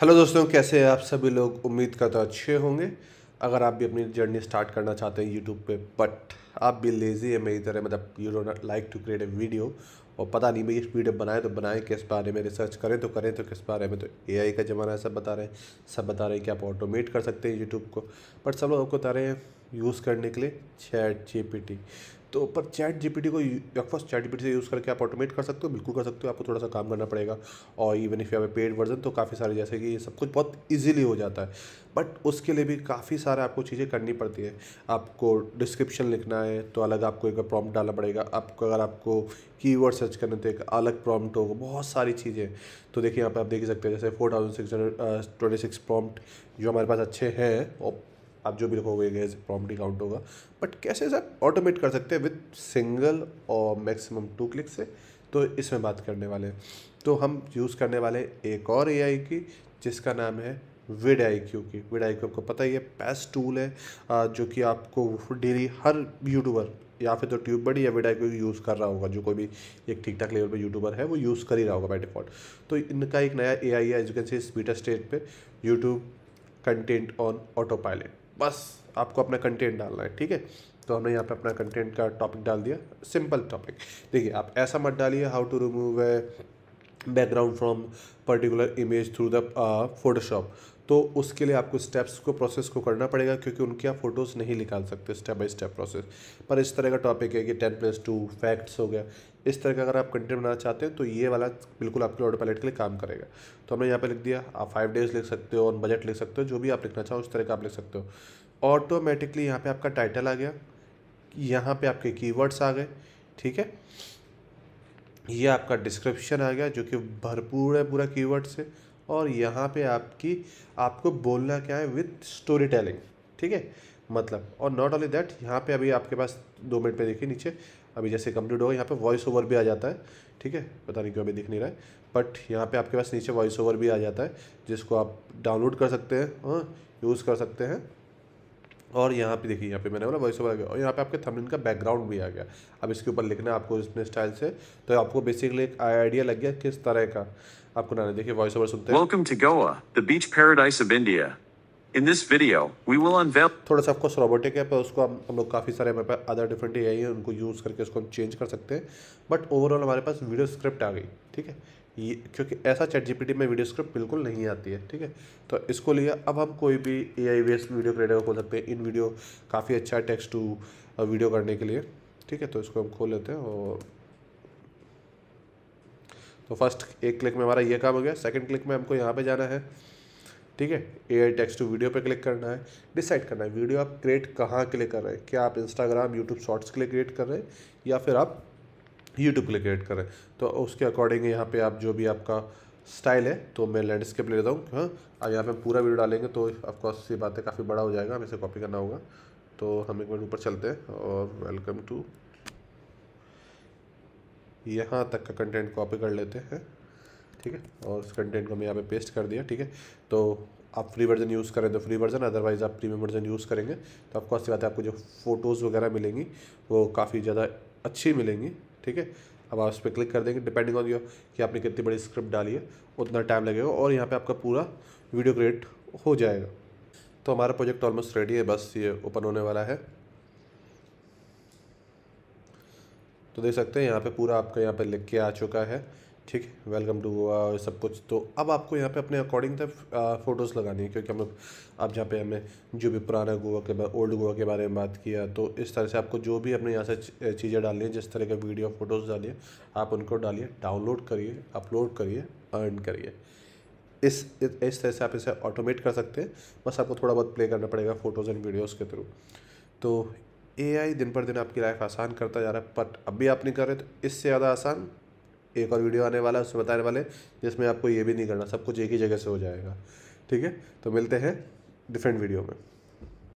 hello दोस्तों कैसे हैं आप सभी लोग उम्मीद करता तो अच्छे होंगे अगर आप भी अपनी जर्नी स्टार्ट करना चाहते हैं यूट्यूब पे बट आप भी लेज़ी है मेरी तरह मतलब you not like to create a video और पता नहीं भाई वीडियो बनाए तो बनाए किस बारे में रिसर्च करें तो करें तो किस बारे में तो एआई का ज़माना है सब बता रहे हैं सब बता रहे हैं कि आप ऑटोमेट कर सकते हैं यूट्यूब को बट सब लोग आपको बता रहे हैं यूज़ करने के लिए चैट जी तो पर चैट जीपीटी को ऑफकोर्स चैट जीपीटी से यूज़ करके आप ऑटोमेट कर सकते हो बिल्कुल कर सकते हो आपको थोड़ा सा काम करना पड़ेगा और even if you have paid version तो काफ़ी सारे जैसे कि सब कुछ बहुत ईजिली हो जाता है बट उसके लिए भी काफ़ी सारे आपको चीज़ें करनी पड़ती है आपको डिस्क्रिप्शन लिखना है तो अलग आपको एक प्रॉम्प्ट डालना पड़ेगा आपको अगर आपको कीवर्ड सर्च करने तो एक अलग प्रॉम्प्ट होगा बहुत सारी चीज़ें तो देखिए यहाँ पर आप देख सकते हैं जैसे four thousand six hundred twenty six prompt जो हमारे पास अच्छे हैं और आप जो भी लिखोगे गैस प्रॉम्प्ट काउंट होगा बट कैसे सर ऑटोमेट कर सकते हैं विथ सिंगल और मैक्सिमम टू क्लिक से तो इसमें बात करने वाले तो हम यूज़ करने वाले एक और ए की जिसका नाम है विड आई क्यू की विड आई क्यू आपको पता ही है बेस्ट टूल है जो कि आपको डेली हर यूट्यूबर या फिर तो ट्यूब बड़ी या विड आई क्यू यूज़ कर रहा होगा जो कोई भी एक ठीक ठाक लेवल पर यूट्यूबर है वो यूज़ कर ही रहा होगा बाई डिफॉल्ट तो इनका एक नया ए आई है एजुकेशन बीटा स्टेट पर YouTube content on autopilot बस आपको अपना कंटेंट डालना है ठीक है तो हमने यहाँ पे अपना कंटेंट का टॉपिक डाल दिया सिंपल टॉपिक देखिए आप ऐसा मत डालिए how to remove a background from particular image through the Photoshop तो उसके लिए आपको स्टेप्स को प्रोसेस को करना पड़ेगा क्योंकि उनके आप फोटोज़ नहीं निकाल सकते स्टेप बाय स्टेप प्रोसेस पर इस तरह का टॉपिक है कि टेन प्लस टू फैक्ट्स हो गया इस तरह का अगर आप कंटेंट बनाना चाहते हैं तो ये वाला बिल्कुल आपके ऑटो पैलेट के लिए काम करेगा तो हमने यहाँ पर लिख दिया आप फाइव डेज लिख सकते हो ऑन बजट लिख सकते हो जो भी आप लिखना चाहो उस तरह का आप लिख सकते हो ऑटोमेटिकली यहाँ पर आपका टाइटल आ गया यहाँ पर आपके की आ गए ठीक है ये आपका डिस्क्रिप्शन आ गया जो कि भरपूर है पूरा कीवर्ड से और यहाँ पे आपकी आपको बोलना क्या है विथ स्टोरी टेलिंग ठीक है मतलब और नॉट ओनली दैट यहाँ पे अभी आपके पास दो मिनट पे देखिए नीचे अभी जैसे कंप्लीट होगा यहाँ पे वॉइस ओवर भी आ जाता है ठीक है पता नहीं क्यों अभी दिख नहीं रहा है बट यहाँ पे आपके पास नीचे वॉइस ओवर भी आ जाता है जिसको आप डाउनलोड कर सकते हैं यूज़ हाँ, कर सकते हैं और यहाँ पे देखिए यहाँ पे मैंने बोला वॉइस ओवर आ गया और यहाँ पे आपके थंबनेल का बैकग्राउंड भी आ गया अब इसके ऊपर लिखना है आपको इसमें स्टाइल से तो आपको बेसिकली एक आइडिया लग गया किस तरह का आपको ना देखिए वॉइस ओवर सुनते हैं welcome to Goa the beach paradise of India in this video we will unveil थोड़ा सा आपको रोबोटिक है पर उसको हम हम लोग काफ़ी सारे हमारे पास अदर डिफरेंट ए आई है उनको यूज़ करके उसको हम चेंज कर सकते हैं बट ओवरऑल हमारे पास वीडियो स्क्रिप्ट आ गई ठीक है ये क्योंकि ऐसा चैट जीपीटी में वीडियो स्क्रिप्ट बिल्कुल नहीं आती है ठीक है तो इसको लिए अब हम कोई भी ए आई वेस्ट वीडियो क्रिएटर खोल सकते हैं इन वीडियो काफ़ी अच्छा है टेक्स्ट टू वीडियो करने के लिए ठीक है तो इसको हम खोल लेते हैं और तो फर्स्ट एक क्लिक में हमारा ये काम हो गया सेकंड क्लिक में हमको यहाँ पे जाना है ठीक है A I text to video पे क्लिक करना है डिसाइड करना है वीडियो आप क्रिएट कहाँ के लिए कर रहे हैं क्या आप इंस्टाग्राम यूट्यूब शॉर्ट्स के लिए क्रिएट कर रहे हैं या फिर आप ही डुप्लीकेट करें तो उसके अकॉर्डिंग यहाँ पे आप जो भी आपका स्टाइल है तो मैं लैंडस्केप ले लेता हूँ हाँ अब यहाँ पे पूरा वीडियो डालेंगे तो ऑफकोर्स ये बातें काफ़ी बड़ा हो जाएगा हमें इसे कॉपी करना होगा तो हम एक मिनट ऊपर चलते हैं और वेलकम टू यहाँ तक का कंटेंट कॉपी कर लेते हैं ठीक है और उस कंटेंट को हमें यहाँ पे पेस्ट कर दिया ठीक है तो आप फ्री वर्जन यूज़ करें तो फ्री वर्जन अदरवाइज़ आप प्रीमियम वर्जन यूज़ करेंगे तो आपको अच्छी बात है आपको जो फ़ोटोज़ वगैरह मिलेंगी वो काफ़ी ज़्यादा अच्छी मिलेंगी ठीक है अब आप उस पर क्लिक कर देंगे डिपेंडिंग ऑन योर कि आपने कितनी बड़ी स्क्रिप्ट डाली है उतना टाइम लगेगा और यहाँ पे आपका पूरा वीडियो क्रिएट हो जाएगा तो हमारा प्रोजेक्ट ऑलमोस्ट रेडी है बस ये ओपन होने वाला है तो देख सकते हैं यहाँ पे पूरा आपका यहाँ पे लिख के आ चुका है ठीक है वेलकम टू uh, सब कुछ तो अब आपको यहाँ पे अपने अकॉर्डिंग तक फ़ोटोज़ uh, लगानी है क्योंकि हम अब जहाँ पे हमें जो भी पुराना गोवा के बारे ओल्ड गोवा के बारे में बात किया तो इस तरह से आपको जो भी अपने यहाँ से चीज़ें डालनी है जिस तरह के वीडियो फ़ोटोज़ डालिए आप उनको डालिए डाउनलोड करिए अपलोड करिए अर्न करिए इस इस तरह से आप इसे ऑटोमेट कर सकते हैं बस आपको थोड़ा बहुत प्ले करना पड़ेगा फ़ोटोज़ एंड वीडियोज़ के थ्रू तो ए दिन पर दिन आपकी लाइफ आसान करता जा रहा है बट अभी आप नहीं कर रहे तो इससे ज़्यादा आसान एक और वीडियो आने वाला है उसमें बताने वाले जिसमें आपको ये भी नहीं करना सब कुछ एक ही जगह से हो जाएगा ठीक है तो मिलते हैं डिफरेंट वीडियो में